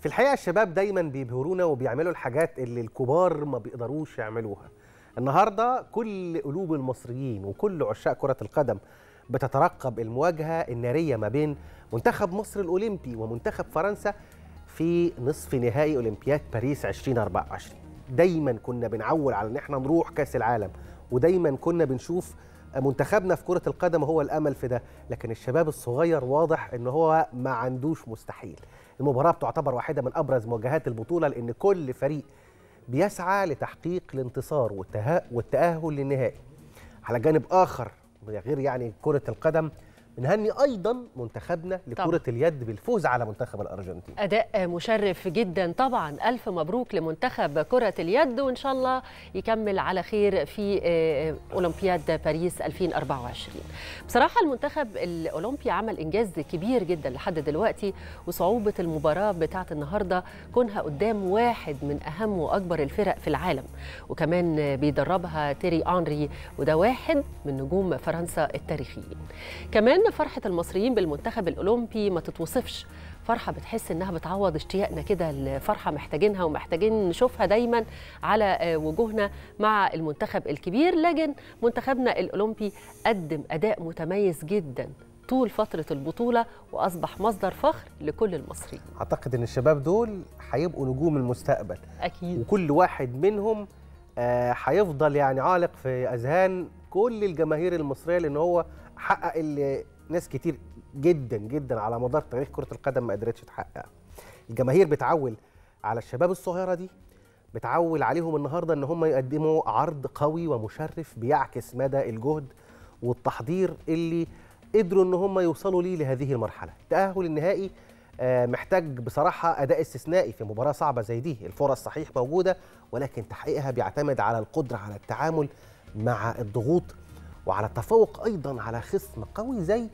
في الحقيقه الشباب دايما بيبهرونا وبيعملوا الحاجات اللي الكبار ما بيقدروش يعملوها النهارده كل قلوب المصريين وكل عشاق كره القدم بتترقب المواجهه الناريه ما بين منتخب مصر الاولمبي ومنتخب فرنسا في نصف نهائي اولمبياد باريس 2024 دايما كنا بنعول على ان احنا نروح كاس العالم ودايما كنا بنشوف منتخبنا في كره القدم هو الامل في ده لكن الشباب الصغير واضح ان هو ما عندوش مستحيل المباراه بتعتبر واحده من ابرز مواجهات البطوله لان كل فريق بيسعى لتحقيق الانتصار والتأهل للنهائي على جانب اخر غير يعني كره القدم نهني ايضا منتخبنا لكره اليد بالفوز على منتخب الارجنتين اداء مشرف جدا طبعا الف مبروك لمنتخب كره اليد وان شاء الله يكمل على خير في آه، اولمبياد باريس 2024 بصراحه المنتخب الاولمبي عمل انجاز كبير جدا لحد دلوقتي وصعوبه المباراه بتاعه النهارده كونها قدام واحد من اهم واكبر الفرق في العالم وكمان بيدربها تيري انري وده واحد من نجوم فرنسا التاريخيين كمان فرحة المصريين بالمنتخب الأولمبي ما تتوصفش فرحة بتحس إنها بتعوض اشتياقنا كده لفرحة محتاجينها ومحتاجين نشوفها دايما على وجوهنا مع المنتخب الكبير لكن منتخبنا الأولمبي قدم أداء متميز جدا طول فترة البطولة وأصبح مصدر فخر لكل المصريين أعتقد إن الشباب دول هيبقوا نجوم المستقبل أكيد وكل واحد منهم آه، هيفضل يعني عالق في أذهان كل الجماهير المصرية لأن هو حقق اللي ناس كتير جدا جدا على مدار تاريخ كره القدم ما قدرتش تحققها الجماهير بتعول على الشباب الصغيره دي بتعول عليهم النهارده ان هم يقدموا عرض قوي ومشرف بيعكس مدى الجهد والتحضير اللي قدروا ان هم يوصلوا ليه لهذه المرحله التاهل النهائي آه، محتاج بصراحه اداء استثنائي في مباراه صعبه زي دي الفرص صحيح موجوده ولكن تحقيقها بيعتمد على القدره على التعامل مع الضغوط وعلى التفوق أيضا على خصم قوي زي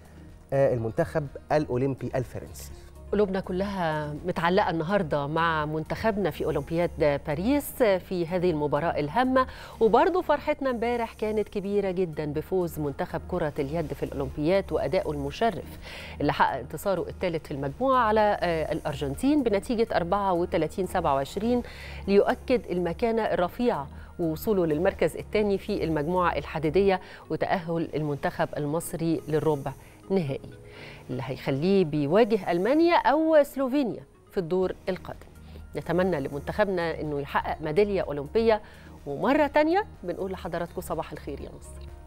آه، المنتخب الأولمبي الفرنسي قلوبنا كلها متعلقه النهارده مع منتخبنا في اولمبياد باريس في هذه المباراه الهامه وبرضه فرحتنا امبارح كانت كبيره جدا بفوز منتخب كره اليد في الاولمبياد وادائه المشرف اللي حقق انتصاره الثالث في المجموعه على آه، الارجنتين بنتيجه 34 27 ليؤكد المكانه الرفيعه ووصوله للمركز الثاني في المجموعة الحديدية وتأهل المنتخب المصري للربع نهائي اللي هيخليه بيواجه ألمانيا أو سلوفينيا في الدور القادم نتمنى لمنتخبنا أنه يحقق ميدالية أولمبية ومرة تانية بنقول لحضراتكم صباح الخير يا مصر